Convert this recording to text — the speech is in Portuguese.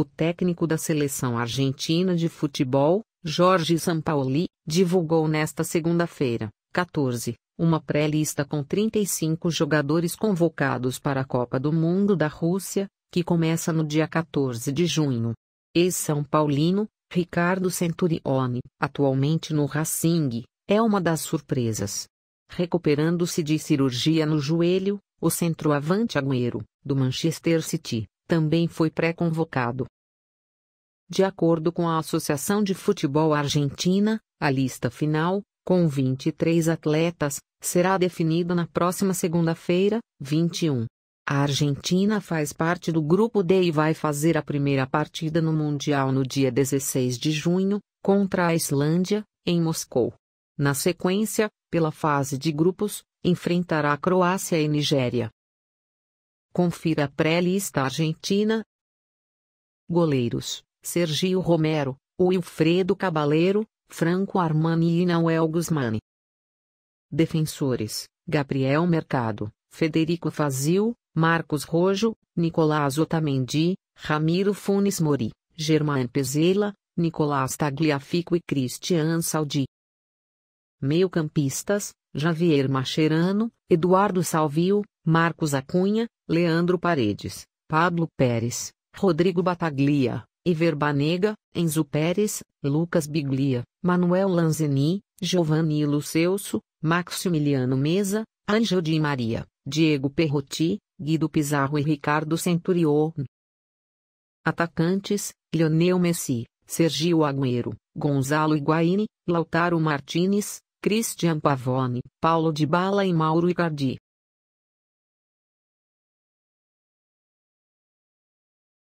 o técnico da seleção argentina de futebol, Jorge Sampaoli, divulgou nesta segunda-feira, 14, uma pré-lista com 35 jogadores convocados para a Copa do Mundo da Rússia, que começa no dia 14 de junho. Ex-São Paulino, Ricardo Centurione, atualmente no Racing, é uma das surpresas. Recuperando-se de cirurgia no joelho, o centroavante Agüero, do Manchester City, também foi pré-convocado. De acordo com a Associação de Futebol Argentina, a lista final, com 23 atletas, será definida na próxima segunda-feira, 21. A Argentina faz parte do grupo D e vai fazer a primeira partida no Mundial no dia 16 de junho, contra a Islândia, em Moscou. Na sequência, pela fase de grupos, enfrentará a Croácia e Nigéria. Confira a pré-lista argentina. Goleiros: Sergio Romero, Wilfredo Cabaleiro, Franco Armani e Nauel Guzmán. Defensores: Gabriel Mercado, Federico Fazil, Marcos Rojo, Nicolás Otamendi, Ramiro Funes Mori, Germain Pezela, Nicolás Tagliafico e Cristian Saldi. Meio-campistas: Javier Macherano, Eduardo Salvio, Marcos Acunha, Leandro Paredes, Pablo Pérez, Rodrigo Bataglia, Iver Banega, Enzo Pérez, Lucas Biglia, Manuel Lanzini, Giovanni Lucelso, Maximiliano Mesa, Ângelo Di Maria, Diego Perrotti, Guido Pizarro e Ricardo Centurion. Atacantes, Lionel Messi, Sergio Agüero, Gonzalo Higuaíne, Lautaro Martinez, Christian Pavone, Paulo Dybala e Mauro Icardi.